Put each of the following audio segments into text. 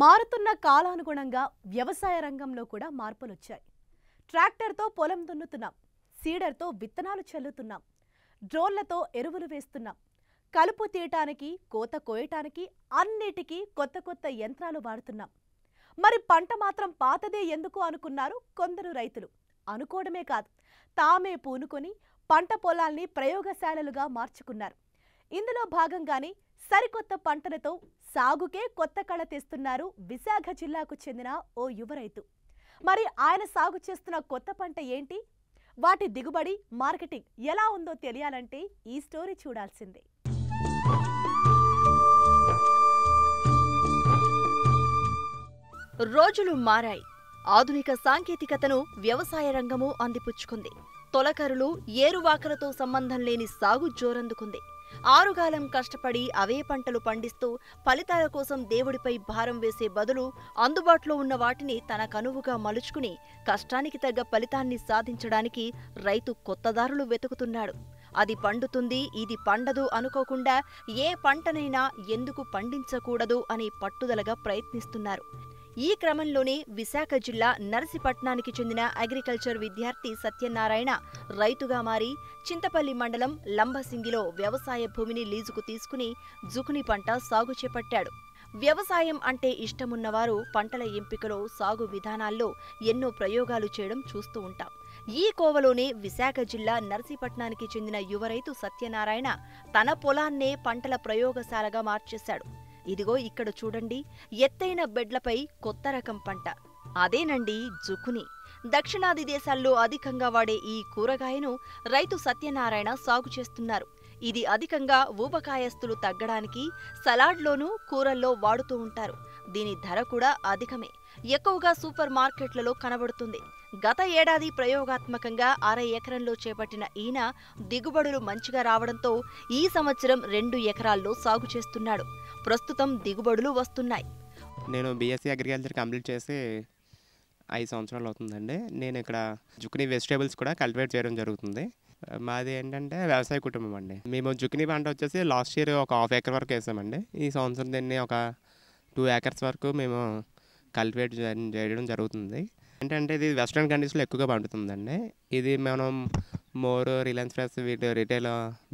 మారుతున్న కాలానుగుణంగా వ్యవసాయ రంగంలో కూడా మార్పులు వచ్చాయి ట్రాక్టర్తో పొలం దున్నుతున్నాం సీడర్తో విత్తనాలు చల్లుతున్నాం డ్రోన్లతో ఎరువులు వేస్తున్నాం కలుపు తీయటానికి కోత కోయటానికి అన్నిటికీ కొత్త కొత్త యంత్రాలు వాడుతున్నాం మరి పంట మాత్రం పాతదే ఎందుకు అనుకున్నారు కొందరు రైతులు అనుకోవడమే కాదు తామే పూనుకొని పంట పొలాల్ని ప్రయోగశాలలుగా మార్చుకున్నారు ఇందులో భాగంగానే సరికొత్త పంటలతో సాగుకే కొత్త కళ తెస్తున్నారు విశాఖ జిల్లాకు చెందిన ఓ యువ రైతు మరి ఆయన సాగు చేస్తున్న కొత్త పంట ఏంటి వాటి దిగుబడి మార్కెటింగ్ ఎలా ఉందో తెలియాలంటే ఈ స్టోరీ చూడాల్సిందే రోజులు మారాయి ఆధునిక సాంకేతికతను వ్యవసాయ రంగము అందిపుచ్చుకుంది తొలకరులు ఏరువాకలతో సంబంధం లేని సాగు జోరందుకుంది ఆరుగాలం కష్టపడి అవే పంటలు పండిస్తూ ఫలితాల కోసం దేవుడిపై భారం వేసే బదులు అందుబాటులో ఉన్న వాటిని తన కనువుగా మలుచుకుని కష్టానికి తగ్గ ఫలితాన్ని సాధించడానికి రైతు కొత్తదారులు వెతుకుతున్నాడు అది పండుతుంది ఇది పండదు అనుకోకుండా ఏ పంటనైనా ఎందుకు పండించకూడదు అని పట్టుదలగా ప్రయత్నిస్తున్నారు ఈ క్రమంలోనే విశాఖ జిల్లా నర్సిపట్నానికి చెందిన అగ్రికల్చర్ విద్యార్థి సత్యనారాయణ రైతుగా మారి చింతపల్లి మండలం లంబసింగిలో వ్యవసాయ భూమిని లీజుకు తీసుకుని జుకుని పంట సాగు చేపట్టాడు వ్యవసాయం అంటే ఇష్టమున్నవారు పంటల ఎంపికలో సాగు విధానాల్లో ఎన్నో ప్రయోగాలు చేయడం చూస్తూ ఉంటాం ఈ కోవలోనే విశాఖ జిల్లా నర్సీపట్నానికి చెందిన యువరైతు సత్యనారాయణ తన పొలాన్నే పంటల ప్రయోగశాలగా మార్చేశాడు ఇదిగో ఇక్కడ చూడండి ఎత్తైన బెడ్లపై కొత్త రకం పంట అదేనండి జుకుని దక్షిణాది దేశాల్లో అధికంగా వాడే ఈ కూరగాయను రైతు సత్యనారాయణ సాగు చేస్తున్నారు ఇది అధికంగా ఊబకాయస్తులు తగ్గడానికి సలాడ్లోనూ కూరల్లో వాడుతూ ఉంటారు దీని ధర కూడా అధికమే ఎక్కువగా సూపర్ మార్కెట్లలో కనబడుతుంది గత ఏడాది ప్రయోగాత్మకంగా అర ఎకరంలో చేపట్టిన ఈయన దిగుబడులు మంచిగా రావడంతో ఈ సంవత్సరం రెండు ఎకరాల్లో సాగు చేస్తున్నాడు ప్రస్తుతం దిగుబడులు వస్తున్నాయి నేను బీఎస్సీ అగ్రికల్చర్ కంప్లీట్ చేసి ఐదు సంవత్సరాలు అవుతుందండి నేను ఇక్కడ జుక్నీ వెజిటేబుల్స్ కూడా కల్టివేట్ చేయడం జరుగుతుంది మాది ఏంటంటే వ్యవసాయ కుటుంబం అండి మేము జుక్ని పంట వచ్చేసి లాస్ట్ ఇయర్ ఒక హాఫ్ ఏకర్ వరకు వేసామండి ఈ సంవత్సరం దీన్ని ఒక టూ ఏకర్స్ వరకు మేము కల్టివేట్ చేయడం జరుగుతుంది ఏంటంటే ఇది వెస్ట్రన్ కంట్రీస్లో ఎక్కువగా పండుతుందండి ఇది మనం మోర్ రిలయన్స్ ఫ్రెష్ వీటి రిటైల్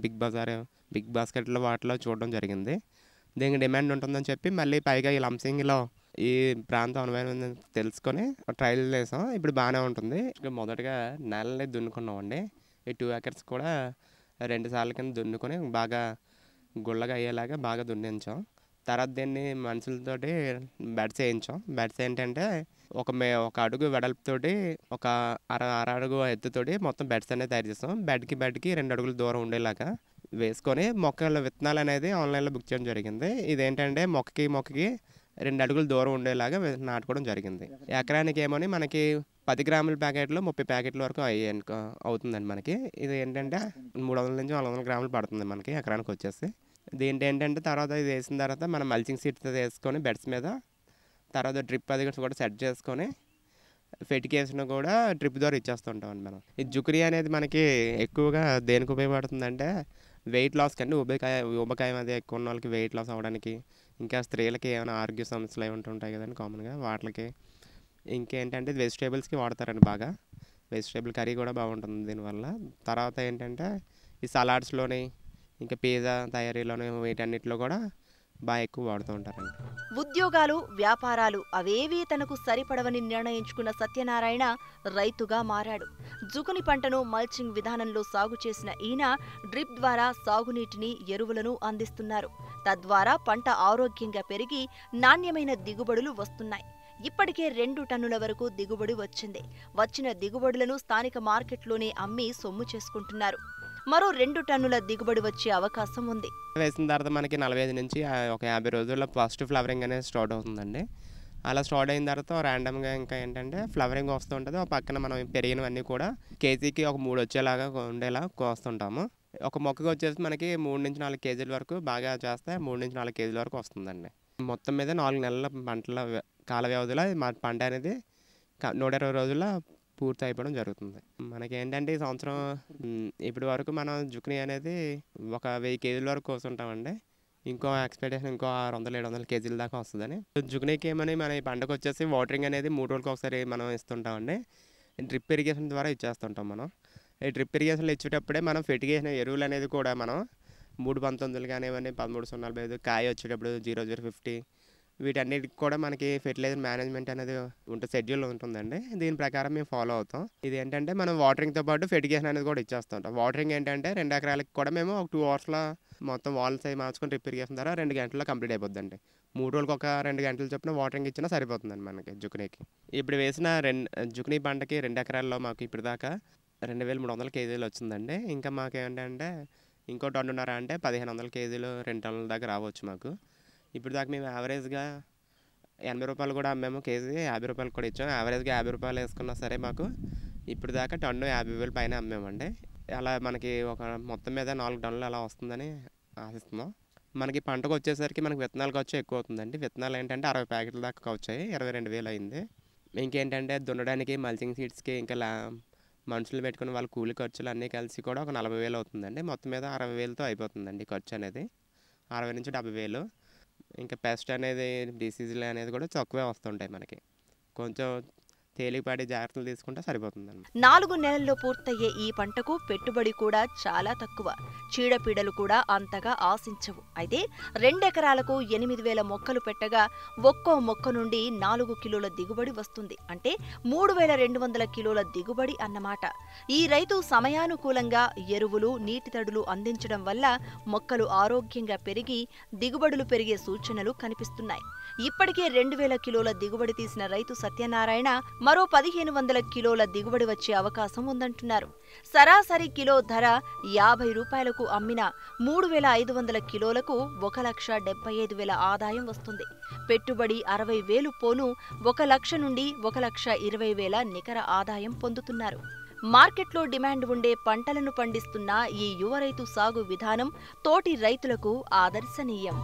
బిగ్ బజార్ బిగ్ బాస్కెట్లో వాటిలో చూడడం జరిగింది దీనికి డిమాండ్ ఉంటుందని చెప్పి మళ్ళీ పైగా ఈ లంసింగ్లో ఈ ప్రాంతం అనుభవం తెలుసుకొని ట్రయల్ చేసాం ఇప్పుడు బాగానే ఉంటుంది మొదటగా నెలని దున్నుకున్నామండి ఈ టూ ఏకర్స్ కూడా రెండు సార్లు కింద దున్నుకొని బాగా గుళ్ళగా అయ్యేలాగా బాగా దున్నించాం తర్వాత దీన్ని మనుషులతోటి బెడ్స్ వేయించాం బెడ్స్ ఏంటంటే ఒక మే ఒక అడుగు వెడల్పుతోటి ఒక అర అర అడుగు ఎత్తుతోటి మొత్తం బెడ్స్ అనేది తయారు చేస్తాం బెడ్కి బెడ్కి రెండు అడుగులు దూరం ఉండేలాగా వేసుకొని మొక్కల విత్తనాలు అనేది ఆన్లైన్లో బుక్ చేయడం జరిగింది ఇదేంటంటే మొక్కకి మొక్కకి రెండు అడుగులు దూరం ఉండేలాగా నాటుకోవడం జరిగింది ఎకరానికి ఏమని మనకి పది గ్రాముల ప్యాకెట్లు ముప్పై ప్యాకెట్ల వరకు అయ్యాయి అవుతుందండి మనకి ఇది ఏంటంటే మూడు వందల నుంచి నాలుగు వందల గ్రాములు పడుతుంది మనకి ఎకరానికి వచ్చేసి దీంట్ ఏంటంటే తర్వాత ఇది వేసిన తర్వాత మనం మల్చింగ్ సీట్ వేసుకొని బెడ్స్ మీద తర్వాత డ్రిప్ అది కూడా సెట్ చేసుకొని ఫెటికేషన్ కూడా డ్రిప్ ద్వారా ఇచ్చేస్తుంటాం మనం ఈ జుకరీ అనేది మనకి ఎక్కువగా దేనికి ఉపయోగపడుతుందంటే వెయిట్ లాస్ కంటే ఉబకాయ ఉబకాయం అది ఎక్కువ ఉన్న వాళ్ళకి వెయిట్ లాస్ అవ్వడానికి ఇంకా స్త్రీలకి ఏమైనా ఆరోగ్య సమస్యలు అవి ఉంటుంటాయి కదండి కామన్గా వాటికి ఇంకేంటంటే వెజిటేబుల్స్కి వాడతారండి బాగా వెజిటేబుల్ కర్రీ కూడా బాగుంటుంది దీనివల్ల తర్వాత ఏంటంటే ఈ సలాడ్స్లోని ఇంకా పిజ్జా తయారీలోనే వీటన్నిటిలో కూడా బాగా ఎక్కువ వాడుతూ ఉంటారండి ఉద్యోగాలు వ్యాపారాలు అవేవీ తనకు సరిపడవని నిర్ణయించుకున్న సత్యనారాయణ రైతుగా మారాడు జుకుని పంటను మల్చింగ్ విధానంలో సాగు చేసిన ఈయన డ్రిప్ ద్వారా సాగునీటిని ఎరువులను అందిస్తున్నారు తద్వారా పంట ఆరోగ్యంగా పెరిగి నాణ్యమైన దిగుబడులు వస్తున్నాయి ఇప్పటికే రెండు టన్నుల వరకు దిగుబడి వచ్చింది వచ్చిన దిగుబడులను స్థానిక మార్కెట్లోనే అమ్మి సొమ్ము చేసుకుంటున్నారు మరో రెండు టన్నుల దిగుబడి వచ్చే అవకాశం ఉంది వేసిన తర్వాత మనకి నలభై ఐదు నుంచి ఒక యాభై రోజుల్లో ఫస్ట్ ఫ్లవరింగ్ అనేది స్టార్ట్ అవుతుందండి అలా స్టార్ట్ అయిన తర్వాత ర్యాండమ్గా ఇంకా ఏంటంటే ఫ్లవరింగ్ వస్తూ ఉంటుంది పక్కన మనం పెరిగినవన్నీ కూడా కేజీకి ఒక మూడు వచ్చేలాగా ఉండేలా కోస్తుంటాము ఒక మొక్కకి వచ్చేసి మనకి మూడు నుంచి నాలుగు కేజీల వరకు బాగా చేస్తే మూడు నుంచి నాలుగు కేజీల వరకు వస్తుందండి మొత్తం మీద నాలుగు నెలల పంటల కాల వ్యవధిలో మా పంట అనేది నూట ఇరవై రోజుల్లో పూర్తి అయిపోవడం జరుగుతుంది మనకేంటంటే ఈ సంవత్సరం ఇప్పటి వరకు మనం జుక్ని అనేది ఒక వెయ్యి కేజీల వరకు కోసుంటామండి ఇంకో ఎక్స్పెక్టేషన్ ఇంకో ఆరు వందలు ఏడు వందల కేజీల దాకా వస్తుందని జుగ్నీకి ఏమని మన ఈ పంటకు వచ్చేసి వాటరింగ్ అనేది మూడు రోజులకి ఒకసారి మనం ఇస్తుంటామండి డ్రిప్ ఇరిగేషన్ ద్వారా ఇచ్చేస్తుంటాం మనం ఈ డ్రిప్ ఇరిగేషన్లు ఇచ్చేటప్పుడే మనం ఫెటిగేషన్ ఎరువులు అనేది కూడా మనం మూడు పంతొమ్మిదిలు కానివ్వండి పదమూడు సున్నాలు ఐదు కాయ వచ్చేటప్పుడు జీరో జీరో ఫిఫ్టీ వీటన్నిటికి కూడా మనకి ఫెర్టిలైజర్ మేనేజ్మెంట్ అనేది ఉంటుంది షెడ్యూల్ ఉంటుందండి దీని ప్రకారం మేము ఫాలో అవుతాం ఇది ఏంటంటే మనం వాటరింగ్తో పాటు ఫెర్టిగేషన్ అనేది కూడా ఇచ్చేస్తాం వాటరింగ్ ఏంటంటే రెండు ఎకరాలకి కూడా మేము ఒక టూ అవర్స్లో మొత్తం వాల్స్ అవి మార్చుకొని రిపేర్ చేసిన తర్వాత రెండు గంటల్లో కంప్లీట్ అయిపోద్దండి మూడు రోజులకు ఒక రెండు గంటలు చొప్పున వాటరింగ్ ఇచ్చినా సరిపోతుందండి మనకి జుకునీకి ఇప్పుడు వేసిన రెండు జుకునీ పంటకి రెండు ఎకరాల్లో మాకు ఇప్పటిదాకా దాకా రెండు వేల మూడు వందల కేజీలు వచ్చిందండి ఇంకా మాకు ఏంటంటే ఇంకో టన్నున్నర అంటే పదిహేను వందల కేజీలు రెండు టన్నుల దాకా రావచ్చు మాకు ఇప్పుడు దాకా మేము యావరేజ్గా ఎనభై రూపాయలు కూడా అమ్మాము కేజీ యాభై రూపాయలు కూడా ఇచ్చాము యావరేజ్గా యాభై రూపాయలు వేసుకున్నా సరే మాకు ఇప్పుడు దాకా టన్ను యాభై వేలు పైన అమ్మామండి అలా మనకి ఒక మొత్తం మీద నాలుగు టన్నులు అలా వస్తుందని ఆశిస్తున్నాం మనకి పంటకు వచ్చేసరికి మనకి విత్తనాలు ఖర్చు ఎక్కువ అవుతుందండి విత్తనాలు ఏంటంటే అరవై ప్యాకెట్ల దాకా వచ్చాయి ఇరవై రెండు వేలు అయింది ఇంకేంటంటే దున్నడానికి మల్చింగ్ సీడ్స్కి ఇంకా మనుషులు పెట్టుకుని వాళ్ళ కూలి ఖర్చులు అన్నీ కలిసి కూడా ఒక నలభై వేలు అవుతుందండి మొత్తం మీద అరవై వేలతో అయిపోతుందండి ఖర్చు అనేది అరవై నుంచి డెబ్బై వేలు ఇంకా పెస్ట్ అనేది డిసీజులు అనేది కూడా చక్కువే వస్తుంటాయి మనకి కొంచెం తేలికపాటి జాగ్రత్తలు తీసుకుంటే సరిపోతుంది నాలుగు నెలల్లో పూర్తయ్యే ఈ పంటకు పెట్టుబడి కూడా చాలా తక్కువ చీడపీడలు కూడా అంతగా ఆశించవు అయితే రెండెకరాలకు ఎనిమిది వేల మొక్కలు పెట్టగా ఒక్కో మొక్క నుండి నాలుగు కిలోల దిగుబడి వస్తుంది అంటే మూడు వేల రెండు వందల కిలోల దిగుబడి అన్నమాట ఈ రైతు సమయానుకూలంగా ఎరువులు నీటి తడులు అందించడం వల్ల మొక్కలు ఆరోగ్యంగా పెరిగి దిగుబడులు పెరిగే సూచనలు కనిపిస్తున్నాయి ఇప్పటికే రెండు వేల కిలోల దిగుబడి తీసిన రైతు సత్యనారాయణ మరో పదిహేను వందల కిలోల దిగుబడి వచ్చే అవకాశం ఉందంటున్నారు సరాసరి కిలో ధర యాభై రూపాయలకు అమ్మిన మూడు వేల ఐదు వందల కిలోలకు ఒక లక్ష డెబ్బై ఐదు వేల ఆదాయం వస్తుంది పెట్టుబడి అరవై వేలు పోను ఒక లక్ష నుండి ఒక లక్ష ఇరవై వేల నికర ఆదాయం పొందుతున్నారు మార్కెట్లో డిమాండ్ ఉండే పంటలను పండిస్తున్న ఈ యువ రైతు సాగు విధానం తోటి రైతులకు ఆదర్శనీయం